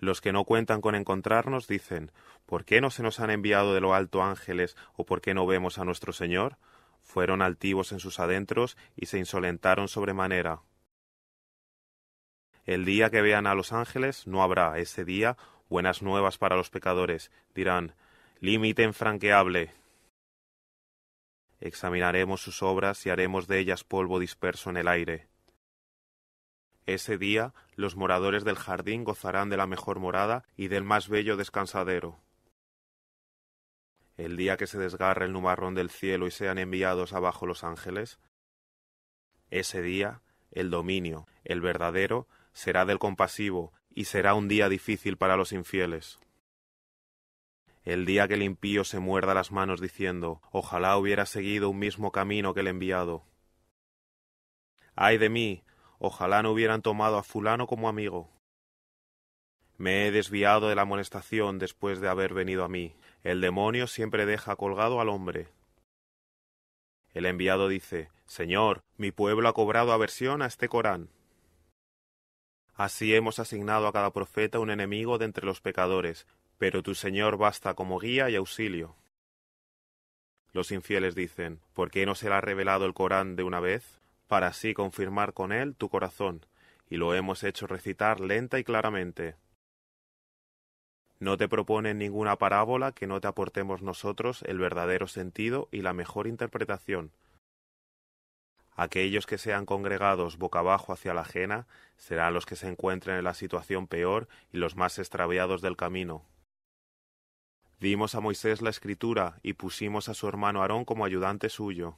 Los que no cuentan con encontrarnos dicen, ¿por qué no se nos han enviado de lo alto ángeles o por qué no vemos a nuestro Señor? Fueron altivos en sus adentros y se insolentaron sobremanera. El día que vean a los ángeles no habrá, ese día, buenas nuevas para los pecadores. Dirán, límite infranqueable. Examinaremos sus obras y haremos de ellas polvo disperso en el aire. Ese día los moradores del jardín gozarán de la mejor morada y del más bello descansadero. El día que se desgarre el numarrón del cielo y sean enviados abajo los ángeles, ese día el dominio, el verdadero, será del compasivo y será un día difícil para los infieles. El día que el impío se muerda las manos diciendo, ojalá hubiera seguido un mismo camino que el enviado. Ay de mí, Ojalá no hubieran tomado a fulano como amigo. Me he desviado de la amonestación después de haber venido a mí. El demonio siempre deja colgado al hombre. El enviado dice Señor, mi pueblo ha cobrado aversión a este Corán. Así hemos asignado a cada profeta un enemigo de entre los pecadores, pero tu Señor basta como guía y auxilio. Los infieles dicen ¿Por qué no se ha revelado el Corán de una vez? para así confirmar con él tu corazón, y lo hemos hecho recitar lenta y claramente. No te propone ninguna parábola que no te aportemos nosotros el verdadero sentido y la mejor interpretación. Aquellos que sean congregados boca abajo hacia la ajena serán los que se encuentren en la situación peor y los más extraviados del camino. Dimos a Moisés la escritura y pusimos a su hermano Aarón como ayudante suyo.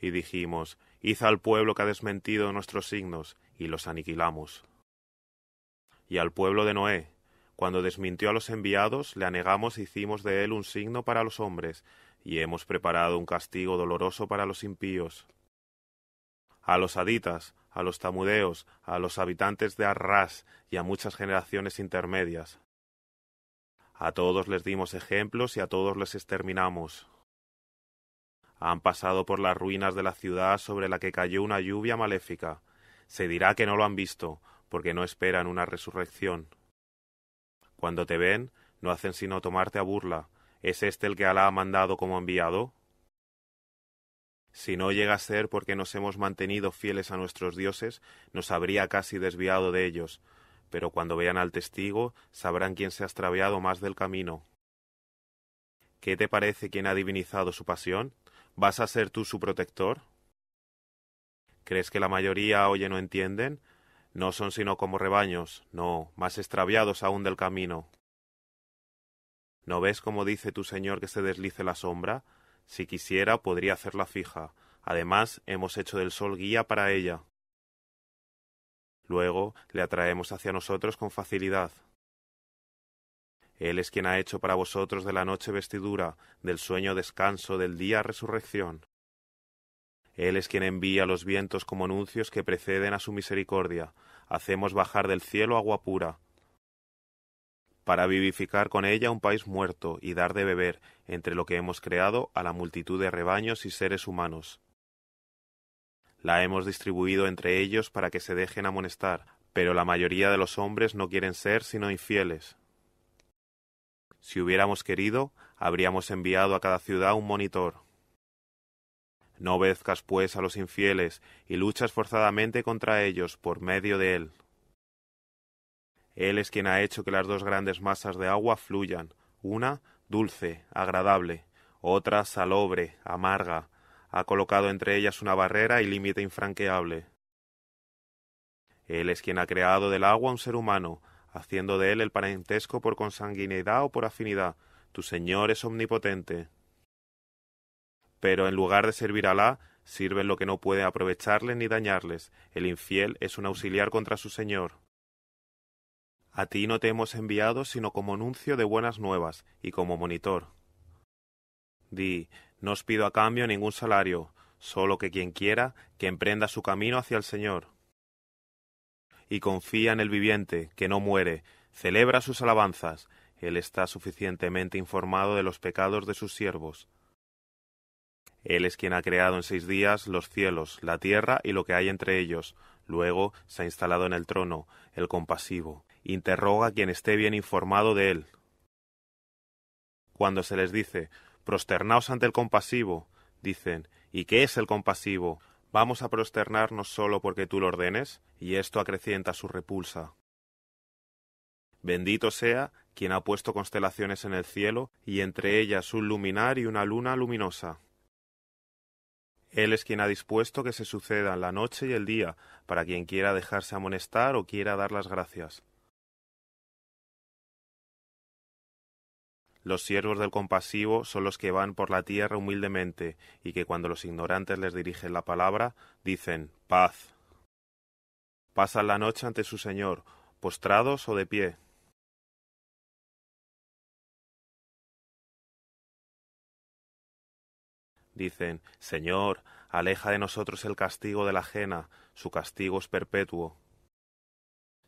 Y dijimos, hiza al pueblo que ha desmentido nuestros signos, y los aniquilamos. Y al pueblo de Noé, cuando desmintió a los enviados, le anegamos e hicimos de él un signo para los hombres, y hemos preparado un castigo doloroso para los impíos. A los aditas, a los tamudeos, a los habitantes de Arras y a muchas generaciones intermedias. A todos les dimos ejemplos y a todos les exterminamos. Han pasado por las ruinas de la ciudad sobre la que cayó una lluvia maléfica. Se dirá que no lo han visto, porque no esperan una resurrección. Cuando te ven, no hacen sino tomarte a burla. ¿Es este el que Alá ha mandado como enviado? Si no llega a ser porque nos hemos mantenido fieles a nuestros dioses, nos habría casi desviado de ellos. Pero cuando vean al testigo, sabrán quién se ha extraviado más del camino. ¿Qué te parece quien ha divinizado su pasión? ¿Vas a ser tú su protector? ¿Crees que la mayoría oye no entienden? No son sino como rebaños, no, más extraviados aún del camino. ¿No ves cómo dice tu señor que se deslice la sombra? Si quisiera, podría hacerla fija. Además, hemos hecho del sol guía para ella. Luego le atraemos hacia nosotros con facilidad, él es quien ha hecho para vosotros de la noche vestidura, del sueño descanso, del día resurrección. Él es quien envía los vientos como anuncios que preceden a su misericordia, hacemos bajar del cielo agua pura, para vivificar con ella un país muerto y dar de beber, entre lo que hemos creado, a la multitud de rebaños y seres humanos. La hemos distribuido entre ellos para que se dejen amonestar, pero la mayoría de los hombres no quieren ser sino infieles. Si hubiéramos querido, habríamos enviado a cada ciudad un monitor. No vezcas, pues a los infieles, y luchas forzadamente contra ellos por medio de él. Él es quien ha hecho que las dos grandes masas de agua fluyan, una dulce, agradable, otra salobre, amarga, ha colocado entre ellas una barrera y límite infranqueable. Él es quien ha creado del agua un ser humano, haciendo de él el parentesco por consanguinidad o por afinidad. Tu Señor es omnipotente. Pero en lugar de servir a Alá, sirven lo que no puede aprovecharles ni dañarles. El infiel es un auxiliar contra su Señor. A ti no te hemos enviado sino como anuncio de buenas nuevas y como monitor. Di, no os pido a cambio ningún salario, solo que quien quiera, que emprenda su camino hacia el Señor y confía en el viviente, que no muere, celebra sus alabanzas, él está suficientemente informado de los pecados de sus siervos. Él es quien ha creado en seis días los cielos, la tierra y lo que hay entre ellos. Luego se ha instalado en el trono, el compasivo. Interroga quien esté bien informado de él. Cuando se les dice, prosternaos ante el compasivo, dicen, ¿y qué es el compasivo? Vamos a prosternarnos solo porque tú lo ordenes, y esto acrecienta su repulsa. Bendito sea quien ha puesto constelaciones en el cielo, y entre ellas un luminar y una luna luminosa. Él es quien ha dispuesto que se sucedan la noche y el día, para quien quiera dejarse amonestar o quiera dar las gracias. Los siervos del compasivo son los que van por la tierra humildemente y que cuando los ignorantes les dirigen la palabra, dicen paz. Pasan la noche ante su Señor, postrados o de pie. Dicen, Señor, aleja de nosotros el castigo de la ajena, su castigo es perpetuo.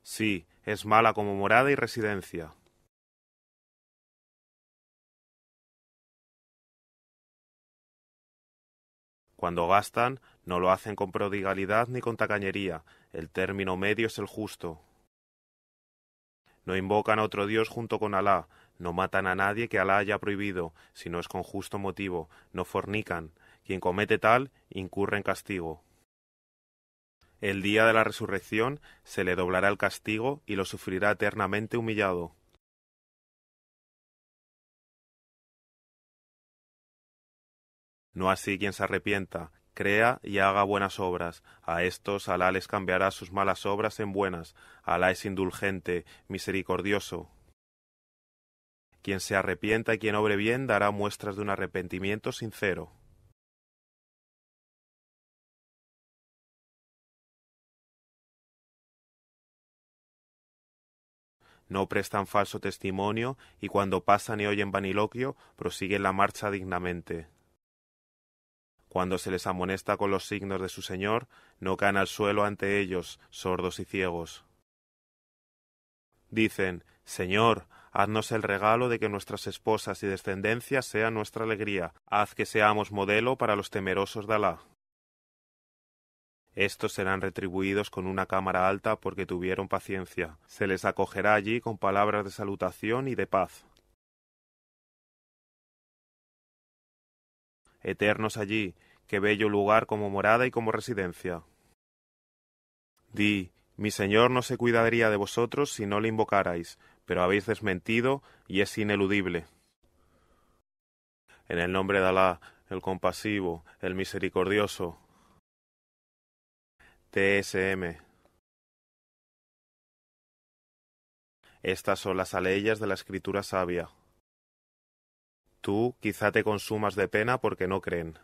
Sí, es mala como morada y residencia. Cuando gastan, no lo hacen con prodigalidad ni con tacañería, el término medio es el justo. No invocan a otro Dios junto con Alá, no matan a nadie que Alá haya prohibido, si no es con justo motivo, no fornican, quien comete tal incurre en castigo. El día de la resurrección se le doblará el castigo y lo sufrirá eternamente humillado. No así quien se arrepienta, crea y haga buenas obras. A estos Alá les cambiará sus malas obras en buenas. Alá es indulgente, misericordioso. Quien se arrepienta y quien obre bien dará muestras de un arrepentimiento sincero. no prestan falso testimonio y cuando pasan y oyen vaniloquio prosiguen la marcha dignamente. Cuando se les amonesta con los signos de su Señor, no caen al suelo ante ellos, sordos y ciegos. Dicen, Señor, haznos el regalo de que nuestras esposas y descendencia sean nuestra alegría, haz que seamos modelo para los temerosos de Alá. Estos serán retribuidos con una cámara alta porque tuvieron paciencia. Se les acogerá allí con palabras de salutación y de paz. eternos allí, qué bello lugar como morada y como residencia. Di, mi Señor no se cuidaría de vosotros si no le invocarais, pero habéis desmentido y es ineludible. En el nombre de Alá, el compasivo, el misericordioso. TSM. Estas son las aleyas de la escritura sabia tú quizá te consumas de pena porque no creen.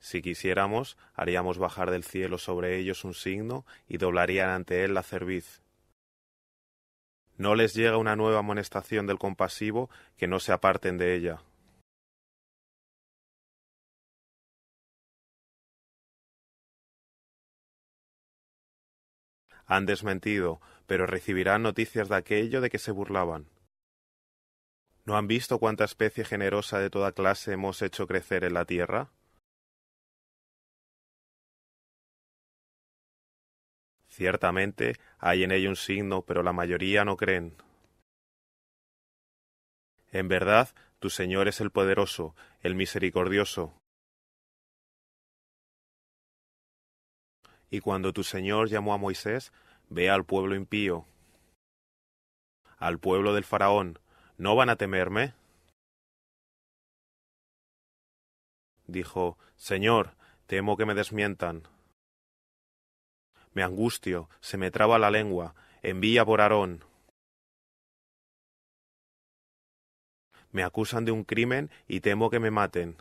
Si quisiéramos, haríamos bajar del cielo sobre ellos un signo y doblarían ante él la cerviz. No les llega una nueva amonestación del compasivo que no se aparten de ella. Han desmentido, pero recibirán noticias de aquello de que se burlaban. ¿No han visto cuánta especie generosa de toda clase hemos hecho crecer en la tierra? Ciertamente hay en ello un signo, pero la mayoría no creen. En verdad, tu Señor es el poderoso, el misericordioso. Y cuando tu Señor llamó a Moisés, ve al pueblo impío, al pueblo del faraón, ¿No van a temerme? Dijo, Señor, temo que me desmientan. Me angustio, se me traba la lengua, envía por Aarón. Me acusan de un crimen y temo que me maten.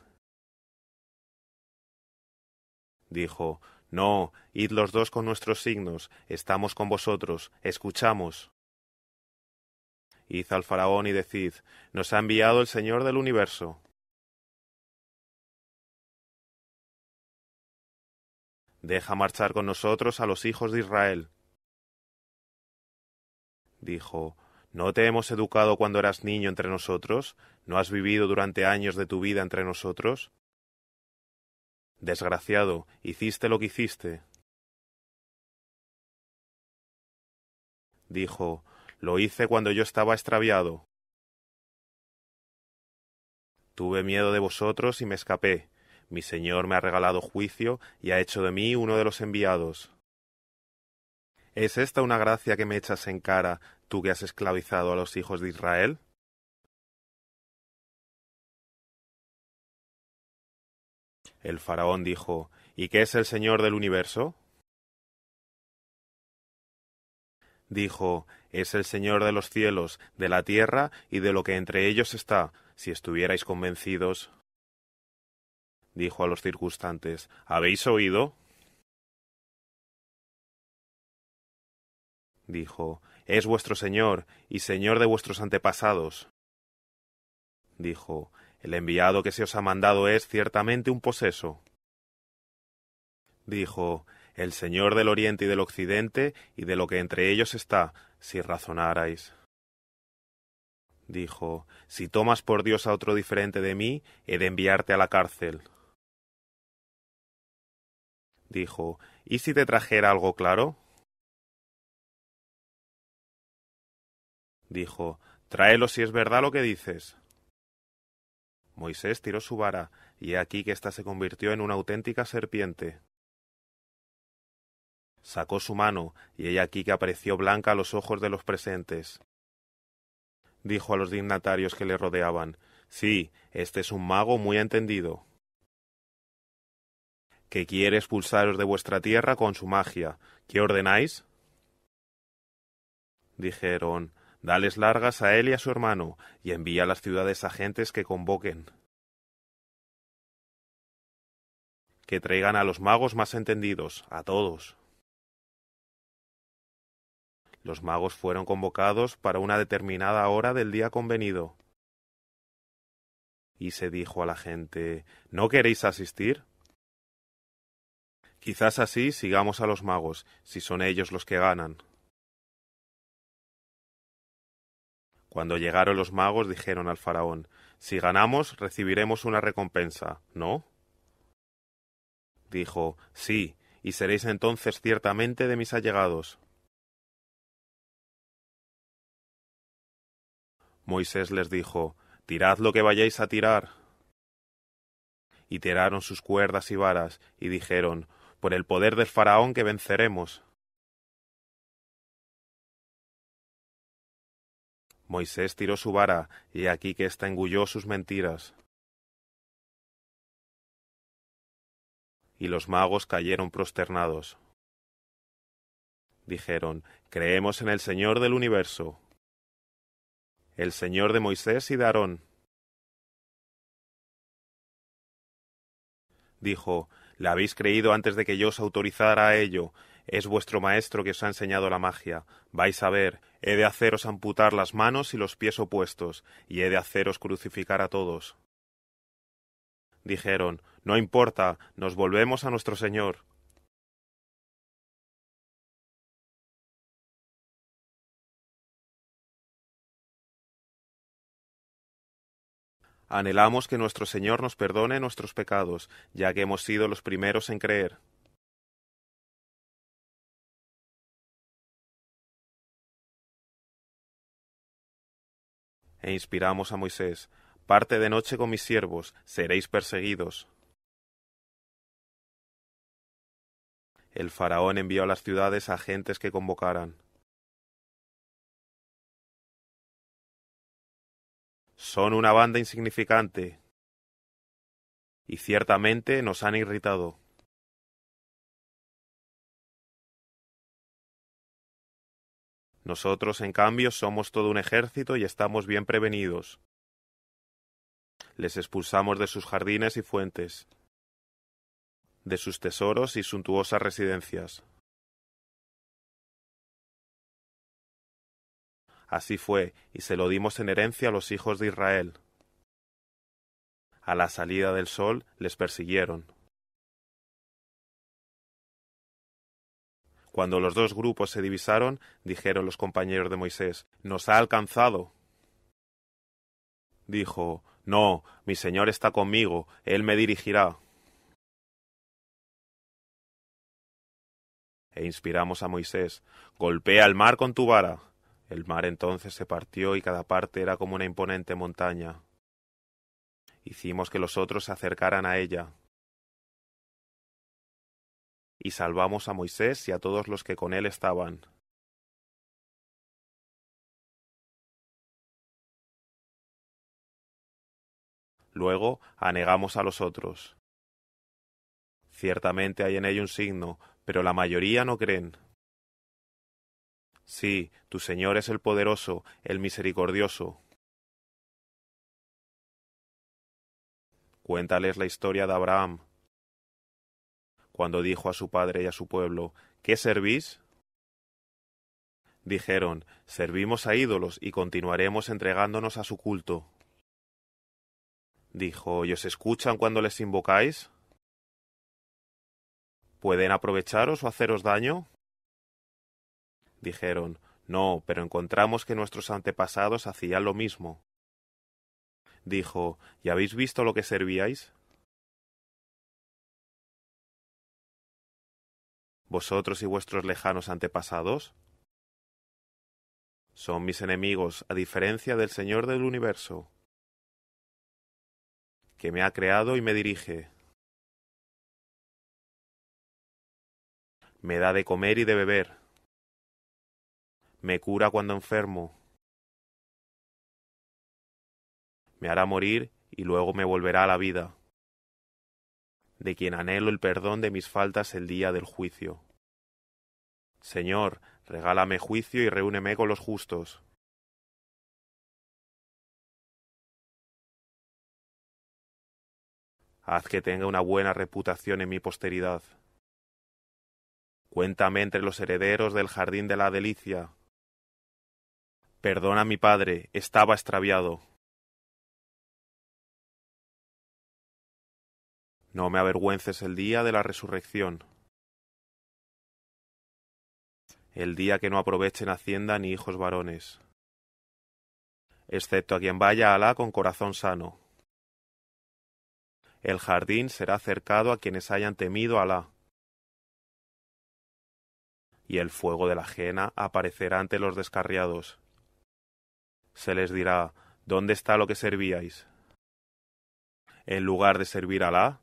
Dijo, No, id los dos con nuestros signos, estamos con vosotros, escuchamos. Id al faraón y decid, nos ha enviado el Señor del universo. Deja marchar con nosotros a los hijos de Israel. Dijo, ¿No te hemos educado cuando eras niño entre nosotros? ¿No has vivido durante años de tu vida entre nosotros? Desgraciado, hiciste lo que hiciste. Dijo, lo hice cuando yo estaba extraviado. Tuve miedo de vosotros y me escapé. Mi Señor me ha regalado juicio y ha hecho de mí uno de los enviados. ¿Es esta una gracia que me echas en cara, tú que has esclavizado a los hijos de Israel? El faraón dijo, ¿Y qué es el Señor del universo? Dijo, es el Señor de los cielos, de la tierra y de lo que entre ellos está, si estuvierais convencidos. Dijo a los circunstantes, ¿habéis oído? Dijo, es vuestro Señor y Señor de vuestros antepasados. Dijo, el enviado que se os ha mandado es ciertamente un poseso. Dijo, el Señor del Oriente y del Occidente y de lo que entre ellos está, si razonarais. Dijo, Si tomas por Dios a otro diferente de mí, he de enviarte a la cárcel. Dijo, ¿Y si te trajera algo claro? Dijo, Tráelo si es verdad lo que dices. Moisés tiró su vara, y he aquí que ésta se convirtió en una auténtica serpiente. Sacó su mano, y ella aquí que apareció blanca a los ojos de los presentes. Dijo a los dignatarios que le rodeaban Sí, este es un mago muy entendido que quiere expulsaros de vuestra tierra con su magia. ¿Qué ordenáis? Dijeron, dales largas a él y a su hermano, y envía a las ciudades agentes que convoquen. Que traigan a los magos más entendidos, a todos. Los magos fueron convocados para una determinada hora del día convenido. Y se dijo a la gente ¿No queréis asistir? Quizás así sigamos a los magos, si son ellos los que ganan. Cuando llegaron los magos dijeron al faraón Si ganamos, recibiremos una recompensa, ¿no? Dijo Sí, y seréis entonces ciertamente de mis allegados. Moisés les dijo, Tirad lo que vayáis a tirar. Y tiraron sus cuerdas y varas, y dijeron, Por el poder del faraón que venceremos. Moisés tiró su vara, y aquí que ésta engulló sus mentiras. Y los magos cayeron prosternados. Dijeron, Creemos en el Señor del universo, el Señor de Moisés y de Aarón. Dijo, La habéis creído antes de que yo os autorizara a ello. Es vuestro maestro que os ha enseñado la magia. Vais a ver, he de haceros amputar las manos y los pies opuestos, y he de haceros crucificar a todos. Dijeron, No importa, nos volvemos a nuestro Señor. Anhelamos que nuestro Señor nos perdone nuestros pecados, ya que hemos sido los primeros en creer. E inspiramos a Moisés, parte de noche con mis siervos, seréis perseguidos. El faraón envió a las ciudades agentes que convocaran. Son una banda insignificante. Y ciertamente nos han irritado. Nosotros, en cambio, somos todo un ejército y estamos bien prevenidos. Les expulsamos de sus jardines y fuentes, de sus tesoros y suntuosas residencias. Así fue, y se lo dimos en herencia a los hijos de Israel. A la salida del sol les persiguieron. Cuando los dos grupos se divisaron, dijeron los compañeros de Moisés, Nos ha alcanzado. Dijo, No, mi Señor está conmigo, Él me dirigirá. E inspiramos a Moisés, Golpea al mar con tu vara. El mar entonces se partió y cada parte era como una imponente montaña. Hicimos que los otros se acercaran a ella. Y salvamos a Moisés y a todos los que con él estaban, luego anegamos a los otros. Ciertamente hay en ello un signo, pero la mayoría no creen. Sí, tu Señor es el poderoso, el misericordioso. Cuéntales la historia de Abraham, cuando dijo a su padre y a su pueblo, ¿Qué servís? Dijeron, Servimos a ídolos y continuaremos entregándonos a su culto. Dijo, ¿Y os escuchan cuando les invocáis? ¿Pueden aprovecharos o haceros daño? dijeron No, pero encontramos que nuestros antepasados hacían lo mismo. Dijo ¿Y habéis visto lo que servíais? vosotros y vuestros lejanos antepasados? Son mis enemigos, a diferencia del Señor del universo, que me ha creado y me dirige. Me da de comer y de beber me cura cuando enfermo, me hará morir y luego me volverá a la vida, de quien anhelo el perdón de mis faltas el día del juicio. Señor, regálame juicio y reúneme con los justos. Haz que tenga una buena reputación en mi posteridad. Cuéntame entre los herederos del jardín de la delicia, Perdona mi padre, estaba extraviado. No me avergüences el día de la resurrección. El día que no aprovechen hacienda ni hijos varones. Excepto a quien vaya a Alá con corazón sano. El jardín será cercado a quienes hayan temido a Alá. Y el fuego de la ajena aparecerá ante los descarriados se les dirá, ¿dónde está lo que servíais? En lugar de servir a Alá,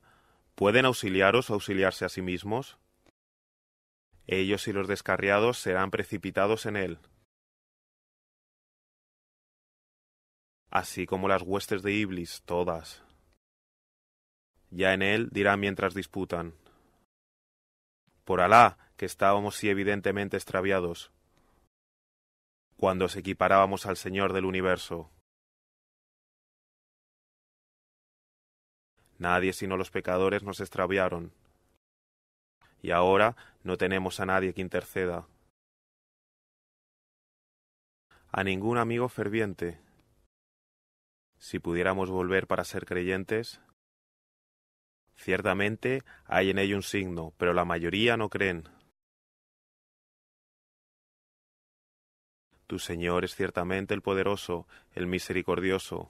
¿pueden auxiliaros o auxiliarse a sí mismos? Ellos y los descarriados serán precipitados en él. Así como las huestes de Iblis, todas. Ya en él dirán mientras disputan. Por Alá, que estábamos si evidentemente extraviados cuando os equiparábamos al Señor del universo. Nadie sino los pecadores nos extraviaron. Y ahora no tenemos a nadie que interceda. A ningún amigo ferviente. Si pudiéramos volver para ser creyentes, ciertamente hay en ello un signo, pero la mayoría no creen. Tu Señor es ciertamente el poderoso, el misericordioso.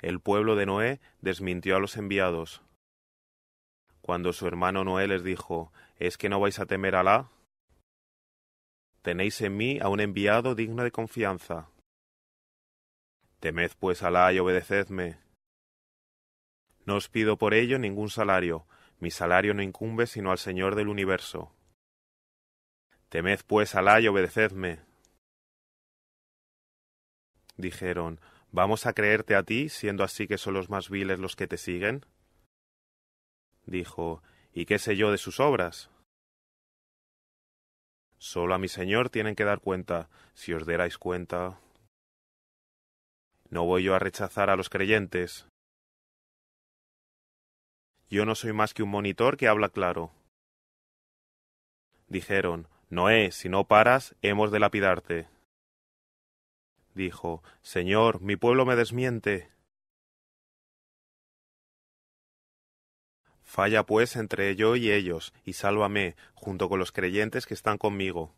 El pueblo de Noé desmintió a los enviados. Cuando su hermano Noé les dijo, ¿es que no vais a temer a Alá? Tenéis en mí a un enviado digno de confianza. Temed pues a Alá y obedecedme. No os pido por ello ningún salario, mi salario no incumbe sino al Señor del universo. Temed pues Alá y obedecedme. Dijeron, ¿vamos a creerte a ti, siendo así que son los más viles los que te siguen? Dijo, ¿y qué sé yo de sus obras? Solo a mi Señor tienen que dar cuenta, si os deráis cuenta. No voy yo a rechazar a los creyentes. Yo no soy más que un monitor que habla claro. Dijeron, Noé, si no paras, hemos de lapidarte. Dijo, Señor, mi pueblo me desmiente. Falla pues entre yo y ellos, y sálvame, junto con los creyentes que están conmigo.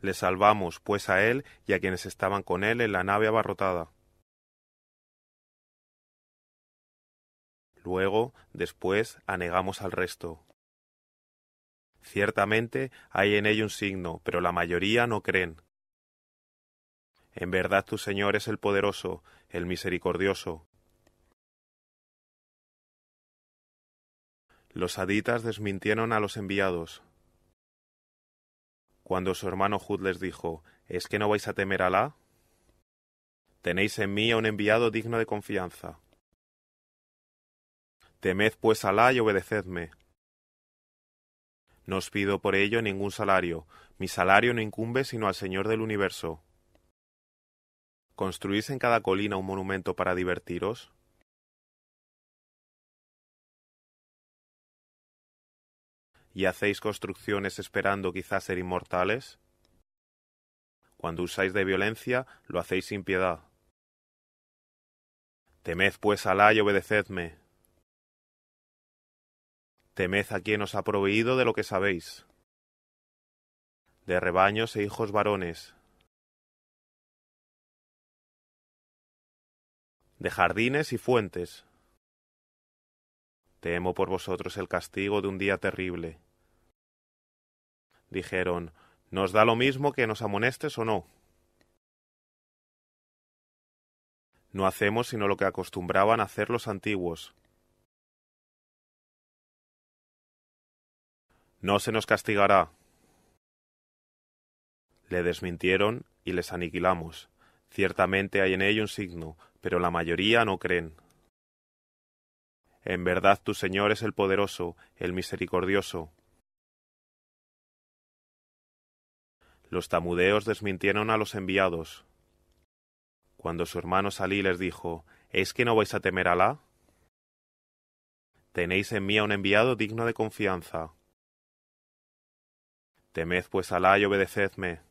Le salvamos, pues, a él y a quienes estaban con él en la nave abarrotada. Luego, después, anegamos al resto. Ciertamente hay en ello un signo, pero la mayoría no creen. En verdad tu Señor es el poderoso, el misericordioso. Los aditas desmintieron a los enviados. Cuando su hermano Jud les dijo, ¿Es que no vais a temer a Alá? Tenéis en mí a un enviado digno de confianza. Temed pues a Alá y obedecedme. No os pido por ello ningún salario, mi salario no incumbe sino al Señor del universo. ¿Construís en cada colina un monumento para divertiros? ¿Y hacéis construcciones esperando quizás ser inmortales? Cuando usáis de violencia, lo hacéis sin piedad. Temed pues Alá y obedecedme, Temed a quien os ha proveído de lo que sabéis, de rebaños e hijos varones, de jardines y fuentes. Temo por vosotros el castigo de un día terrible. Dijeron, nos da lo mismo que nos amonestes o no. No hacemos sino lo que acostumbraban hacer los antiguos. No se nos castigará. Le desmintieron y les aniquilamos. Ciertamente hay en ello un signo, pero la mayoría no creen. En verdad tu Señor es el poderoso, el misericordioso. Los tamudeos desmintieron a los enviados. Cuando su hermano Salí les dijo, ¿Es que no vais a temer a Alá? Tenéis en mí a un enviado digno de confianza. Temed pues Alá y obedecedme.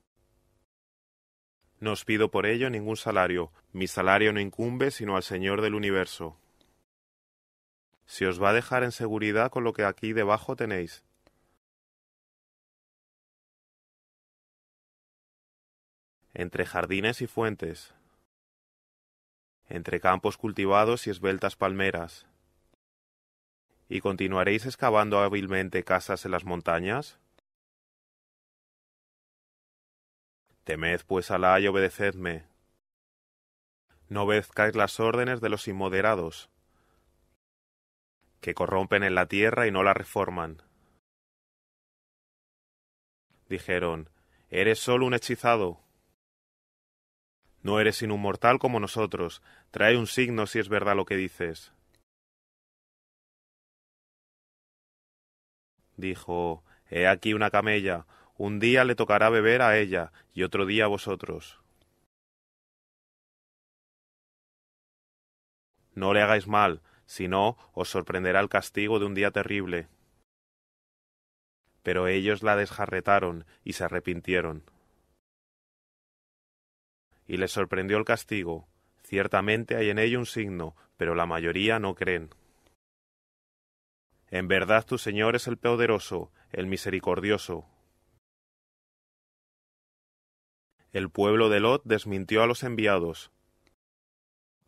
No os pido por ello ningún salario, mi salario no incumbe sino al Señor del universo. Si os va a dejar en seguridad con lo que aquí debajo tenéis, entre jardines y fuentes, entre campos cultivados y esbeltas palmeras. ¿Y continuaréis excavando hábilmente casas en las montañas? Temed pues Alá y obedecedme. No obedezcáis las órdenes de los inmoderados, que corrompen en la tierra y no la reforman. Dijeron, Eres solo un hechizado. No eres sino un mortal como nosotros. Trae un signo si es verdad lo que dices. Dijo, He aquí una camella, un día le tocará beber a ella, y otro día a vosotros. No le hagáis mal, si no, os sorprenderá el castigo de un día terrible. Pero ellos la desjarretaron y se arrepintieron. Y les sorprendió el castigo. Ciertamente hay en ello un signo, pero la mayoría no creen. En verdad tu Señor es el poderoso, el misericordioso, El pueblo de Lot desmintió a los enviados.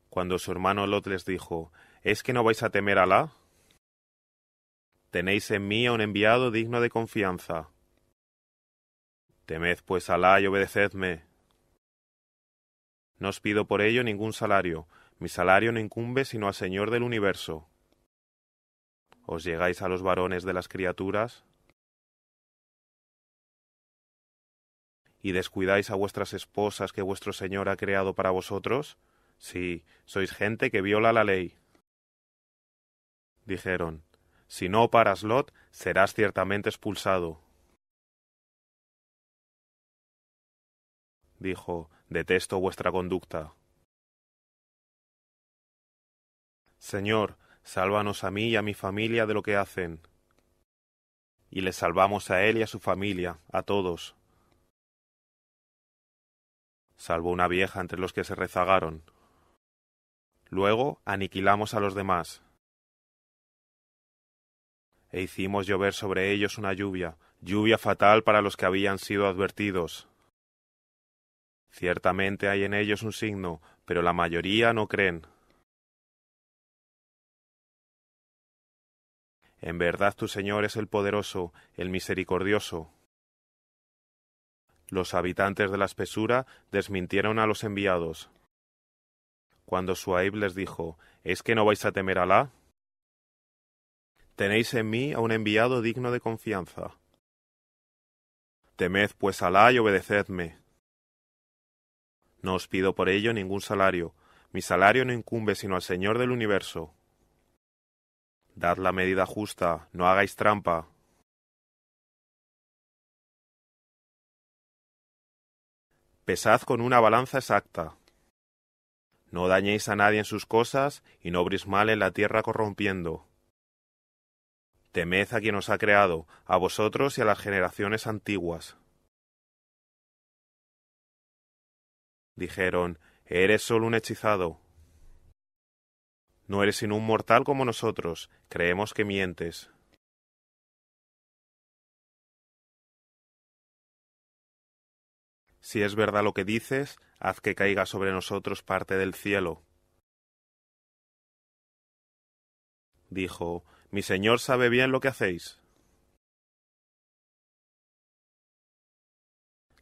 Cuando su hermano Lot les dijo, ¿Es que no vais a temer a Alá? Tenéis en mí a un enviado digno de confianza. Temed pues a Alá y obedecedme. No os pido por ello ningún salario, mi salario no incumbe sino al Señor del universo. ¿Os llegáis a los varones de las criaturas? y descuidáis a vuestras esposas que vuestro Señor ha creado para vosotros? Sí, sois gente que viola la ley. Dijeron, Si no paras Lot, serás ciertamente expulsado. Dijo, Detesto vuestra conducta. Señor, sálvanos a mí y a mi familia de lo que hacen. Y les salvamos a él y a su familia, a todos, salvo una vieja entre los que se rezagaron. Luego aniquilamos a los demás. E hicimos llover sobre ellos una lluvia, lluvia fatal para los que habían sido advertidos. Ciertamente hay en ellos un signo, pero la mayoría no creen. En verdad tu Señor es el poderoso, el misericordioso. Los habitantes de la espesura desmintieron a los enviados. Cuando Suaib les dijo, ¿Es que no vais a temer a Alá? Tenéis en mí a un enviado digno de confianza. Temed pues a Alá y obedecedme. No os pido por ello ningún salario. Mi salario no incumbe sino al Señor del universo. Dad la medida justa, no hagáis trampa, pesad con una balanza exacta. No dañéis a nadie en sus cosas y no obréis mal en la tierra corrompiendo. Temed a quien os ha creado, a vosotros y a las generaciones antiguas. Dijeron, Eres solo un hechizado. No eres sino un mortal como nosotros, creemos que mientes. Si es verdad lo que dices, haz que caiga sobre nosotros parte del cielo. Dijo, Mi Señor sabe bien lo que hacéis.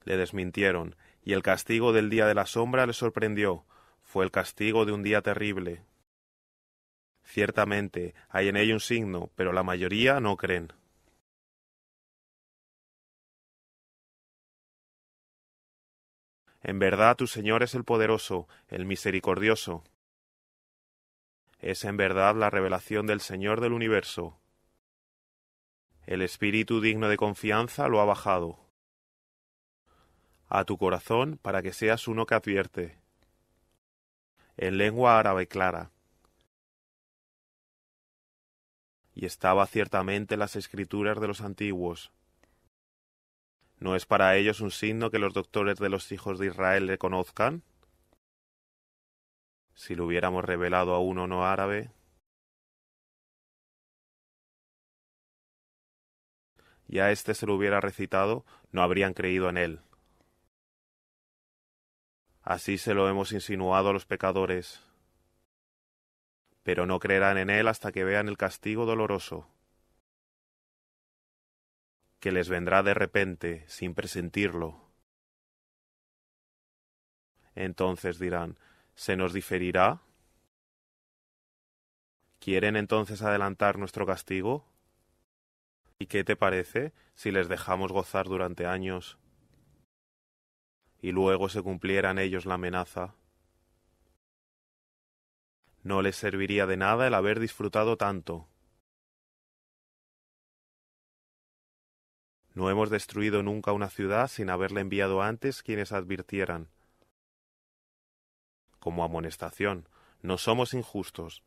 Le desmintieron, y el castigo del día de la sombra le sorprendió. Fue el castigo de un día terrible. Ciertamente hay en ello un signo, pero la mayoría no creen. En verdad tu Señor es el poderoso, el misericordioso. Es en verdad la revelación del Señor del universo. El espíritu digno de confianza lo ha bajado. A tu corazón para que seas uno que advierte. En lengua árabe clara. Y estaba ciertamente las escrituras de los antiguos, ¿No es para ellos un signo que los doctores de los hijos de Israel le conozcan? Si lo hubiéramos revelado a uno no árabe. Y a éste se lo hubiera recitado, no habrían creído en él. Así se lo hemos insinuado a los pecadores. Pero no creerán en él hasta que vean el castigo doloroso que les vendrá de repente sin presentirlo. Entonces dirán, ¿se nos diferirá? ¿Quieren entonces adelantar nuestro castigo? ¿Y qué te parece si les dejamos gozar durante años y luego se cumplieran ellos la amenaza? No les serviría de nada el haber disfrutado tanto No hemos destruido nunca una ciudad sin haberle enviado antes quienes advirtieran. Como amonestación, no somos injustos.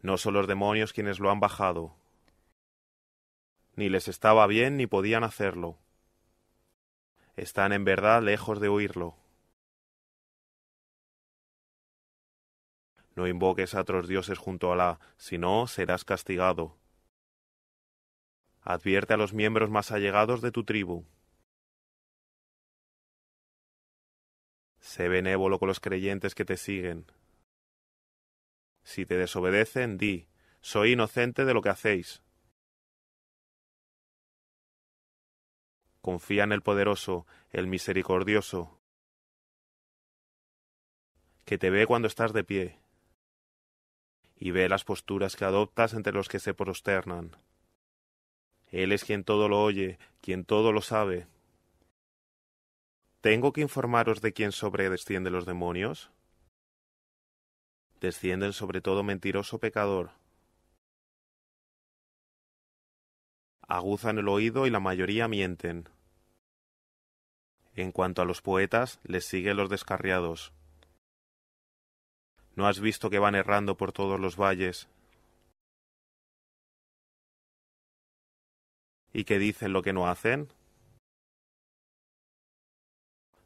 No son los demonios quienes lo han bajado. Ni les estaba bien ni podían hacerlo. Están en verdad lejos de oírlo. No invoques a otros dioses junto a la, si no serás castigado. Advierte a los miembros más allegados de tu tribu. Sé benévolo con los creyentes que te siguen. Si te desobedecen, di, soy inocente de lo que hacéis. Confía en el poderoso, el misericordioso, que te ve cuando estás de pie, y ve las posturas que adoptas entre los que se prosternan. Él es quien todo lo oye, quien todo lo sabe. ¿Tengo que informaros de quién sobredesciende los demonios? Descienden sobre todo mentiroso pecador. Aguzan el oído y la mayoría mienten. En cuanto a los poetas, les siguen los descarriados. ¿No has visto que van errando por todos los valles, y que dicen lo que no hacen?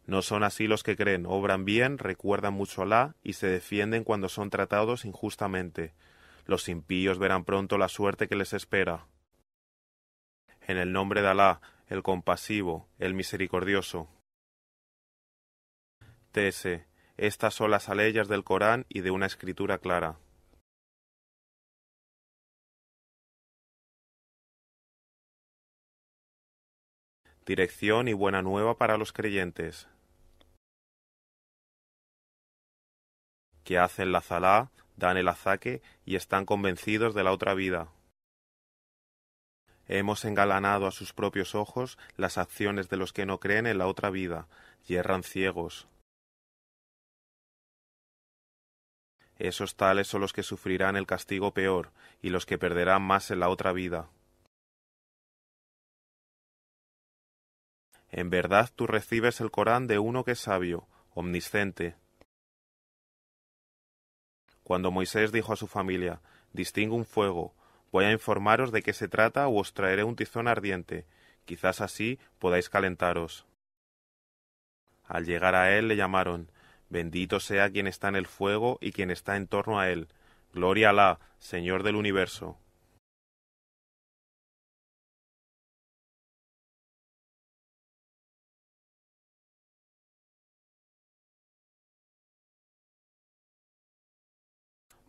No son así los que creen, obran bien, recuerdan mucho a Alá y se defienden cuando son tratados injustamente. Los impíos verán pronto la suerte que les espera. En el nombre de Alá, el compasivo, el misericordioso. Tese, Estas son las aleyas del Corán y de una escritura clara. Dirección y buena nueva para los creyentes. Que hacen la zalá, dan el azaque y están convencidos de la otra vida. Hemos engalanado a sus propios ojos las acciones de los que no creen en la otra vida y erran ciegos. Esos tales son los que sufrirán el castigo peor y los que perderán más en la otra vida. En verdad tú recibes el Corán de uno que es sabio, omnisciente. Cuando Moisés dijo a su familia, distingo un fuego, voy a informaros de qué se trata o os traeré un tizón ardiente, quizás así podáis calentaros. Al llegar a él le llamaron, bendito sea quien está en el fuego y quien está en torno a él, gloria a Alá, Señor del universo.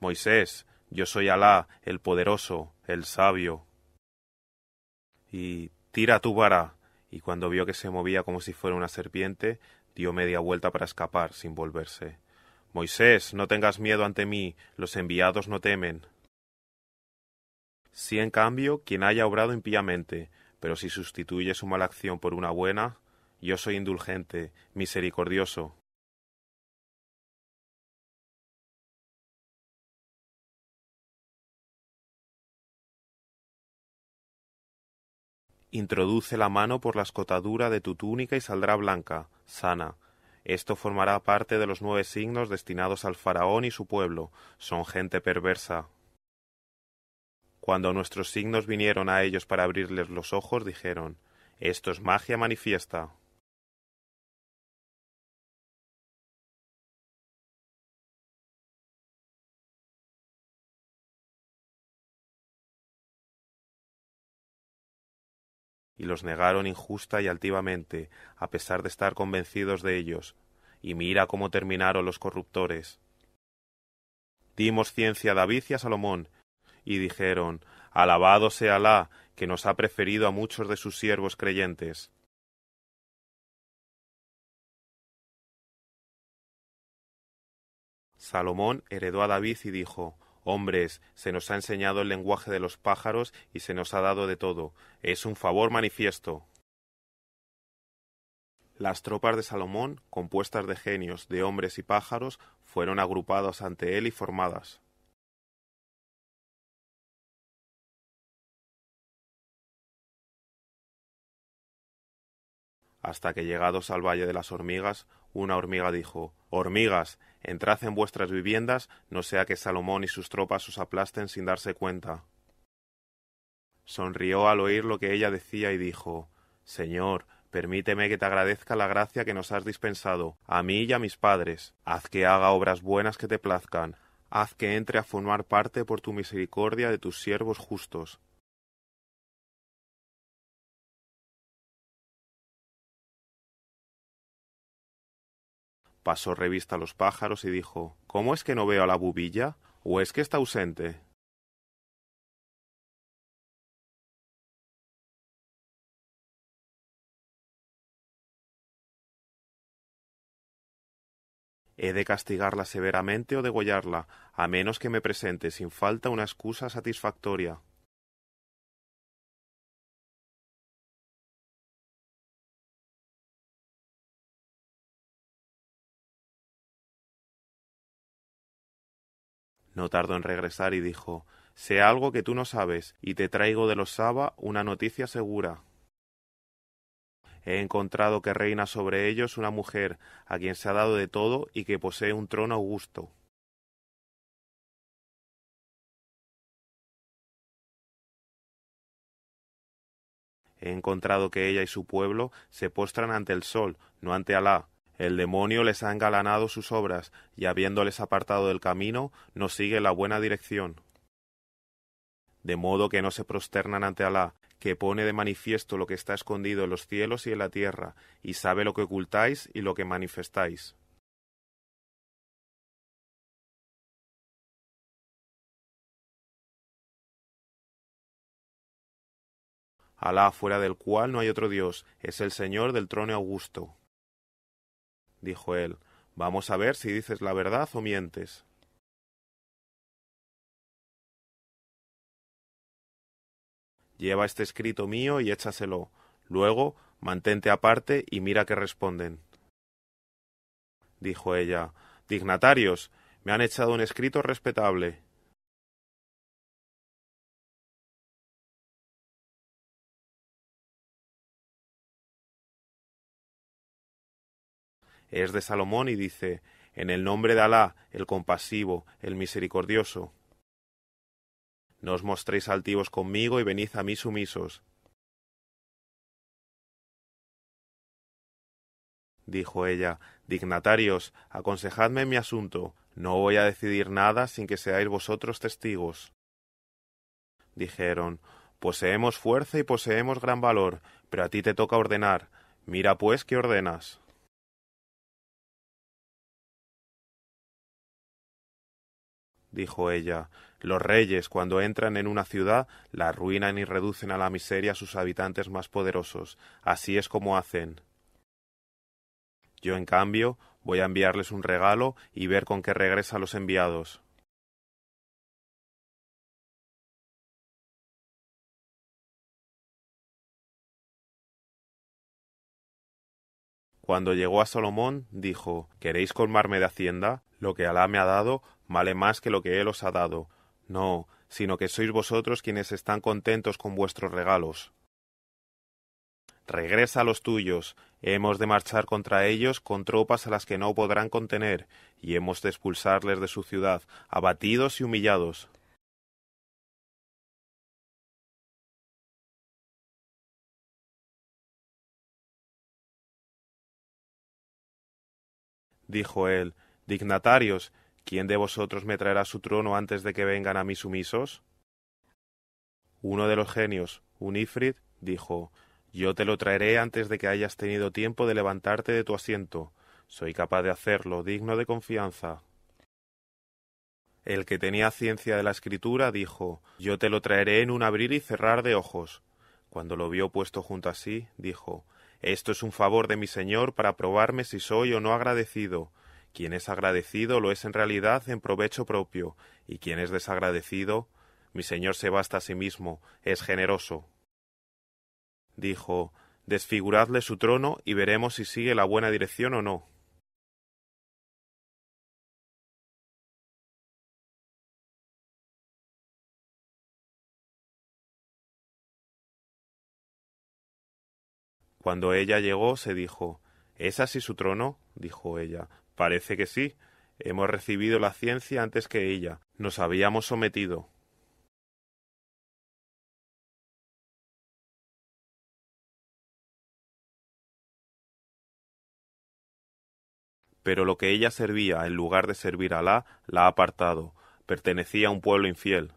Moisés, yo soy Alá, el poderoso, el sabio. Y tira tu vara. Y cuando vio que se movía como si fuera una serpiente, dio media vuelta para escapar sin volverse. Moisés, no tengas miedo ante mí, los enviados no temen. Si en cambio, quien haya obrado impíamente, pero si sustituye su mala acción por una buena, yo soy indulgente, misericordioso. Introduce la mano por la escotadura de tu túnica y saldrá blanca, sana. Esto formará parte de los nueve signos destinados al faraón y su pueblo. Son gente perversa. Cuando nuestros signos vinieron a ellos para abrirles los ojos, dijeron Esto es magia manifiesta. y los negaron injusta y altivamente, a pesar de estar convencidos de ellos. Y mira cómo terminaron los corruptores. Dimos ciencia a David y a Salomón, y dijeron, Alabado sea Alá, que nos ha preferido a muchos de sus siervos creyentes. Salomón heredó a David y dijo, Hombres, se nos ha enseñado el lenguaje de los pájaros y se nos ha dado de todo. Es un favor manifiesto. Las tropas de Salomón, compuestas de genios, de hombres y pájaros, fueron agrupadas ante él y formadas. hasta que llegados al Valle de las Hormigas una hormiga dijo Hormigas, entrad en vuestras viviendas, no sea que Salomón y sus tropas os aplasten sin darse cuenta. Sonrió al oír lo que ella decía y dijo Señor, permíteme que te agradezca la gracia que nos has dispensado, a mí y a mis padres. Haz que haga obras buenas que te plazcan. Haz que entre a formar parte por tu misericordia de tus siervos justos. Pasó revista a los pájaros y dijo ¿Cómo es que no veo a la bubilla? ¿O es que está ausente? He de castigarla severamente o degollarla, a menos que me presente sin falta una excusa satisfactoria. No tardó en regresar y dijo Sé algo que tú no sabes, y te traigo de los Saba una noticia segura. He encontrado que reina sobre ellos una mujer, a quien se ha dado de todo y que posee un trono augusto. He encontrado que ella y su pueblo se postran ante el sol, no ante Alá, el demonio les ha engalanado sus obras, y habiéndoles apartado del camino, no sigue la buena dirección. De modo que no se prosternan ante Alá, que pone de manifiesto lo que está escondido en los cielos y en la tierra, y sabe lo que ocultáis y lo que manifestáis. Alá fuera del cual no hay otro Dios, es el Señor del trono augusto dijo él, vamos a ver si dices la verdad o mientes. Lleva este escrito mío y échaselo. Luego, mantente aparte y mira que responden. Dijo ella, Dignatarios, me han echado un escrito respetable. es de Salomón y dice, en el nombre de Alá, el compasivo, el misericordioso. No os mostréis altivos conmigo y venid a mí sumisos. dijo ella, dignatarios, aconsejadme en mi asunto, no voy a decidir nada sin que seáis vosotros testigos. Dijeron, poseemos fuerza y poseemos gran valor, pero a ti te toca ordenar. Mira pues qué ordenas. dijo ella, los reyes, cuando entran en una ciudad, la arruinan y reducen a la miseria a sus habitantes más poderosos. Así es como hacen. Yo, en cambio, voy a enviarles un regalo y ver con qué regresa los enviados. Cuando llegó a Salomón, dijo ¿Queréis colmarme de hacienda? Lo que Alá me ha dado, vale más que lo que Él os ha dado. No, sino que sois vosotros quienes están contentos con vuestros regalos. Regresa a los tuyos, hemos de marchar contra ellos con tropas a las que no podrán contener, y hemos de expulsarles de su ciudad, abatidos y humillados. Dijo él, Dignatarios, ¿Quién de vosotros me traerá su trono antes de que vengan a mí sumisos? Uno de los genios, un Ifrit, dijo Yo te lo traeré antes de que hayas tenido tiempo de levantarte de tu asiento. Soy capaz de hacerlo, digno de confianza. El que tenía ciencia de la escritura dijo Yo te lo traeré en un abrir y cerrar de ojos. Cuando lo vio puesto junto a sí, dijo Esto es un favor de mi Señor para probarme si soy o no agradecido. Quien es agradecido lo es en realidad en provecho propio, y quien es desagradecido, mi Señor se basta a sí mismo, es generoso. Dijo, desfiguradle su trono y veremos si sigue la buena dirección o no. Cuando ella llegó, se dijo, ¿Es así su trono? dijo ella, Parece que sí. Hemos recibido la ciencia antes que ella. Nos habíamos sometido. Pero lo que ella servía, en lugar de servir a la la ha apartado. Pertenecía a un pueblo infiel.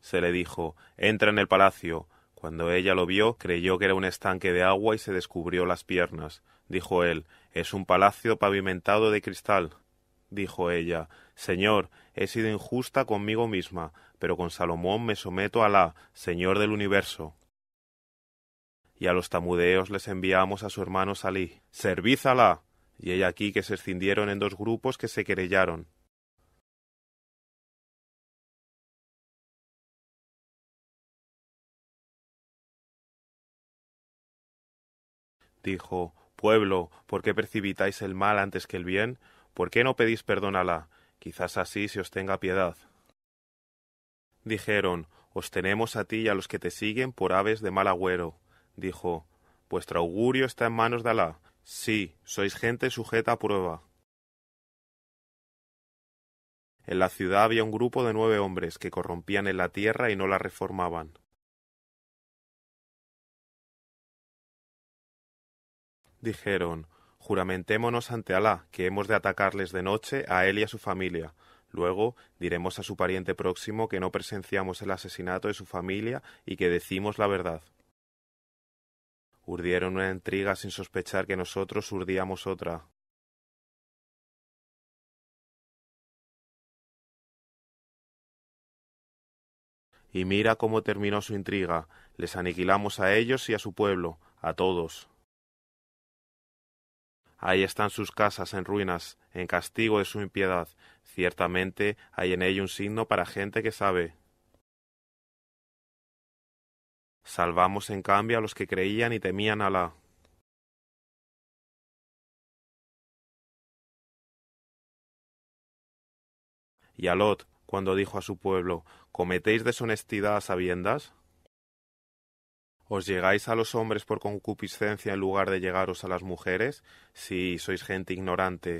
Se le dijo Entra en el palacio, cuando ella lo vio, creyó que era un estanque de agua y se descubrió las piernas. Dijo él Es un palacio pavimentado de cristal. Dijo ella Señor, he sido injusta conmigo misma, pero con Salomón me someto a la Señor del universo. Y a los tamudeos les enviamos a su hermano Salí. Servízala Alá. Y he aquí que se escindieron en dos grupos que se querellaron. dijo, Pueblo, ¿por qué precipitáis el mal antes que el bien? ¿Por qué no pedís perdón a Alá? Quizás así se os tenga piedad. Dijeron, Os tenemos a ti y a los que te siguen por aves de mal agüero. Dijo, Vuestro augurio está en manos de Alá. Sí, sois gente sujeta a prueba. En la ciudad había un grupo de nueve hombres que corrompían en la tierra y no la reformaban. dijeron Juramentémonos ante Alá, que hemos de atacarles de noche a él y a su familia. Luego diremos a su pariente próximo que no presenciamos el asesinato de su familia y que decimos la verdad. Urdieron una intriga sin sospechar que nosotros urdíamos otra. Y mira cómo terminó su intriga. Les aniquilamos a ellos y a su pueblo, a todos. Ahí están sus casas en ruinas, en castigo de su impiedad. Ciertamente hay en ello un signo para gente que sabe. Salvamos en cambio a los que creían y temían a la. Y a Lot, cuando dijo a su pueblo, ¿cometéis deshonestidad a sabiendas? ¿Os llegáis a los hombres por concupiscencia en lugar de llegaros a las mujeres? Si sois gente ignorante,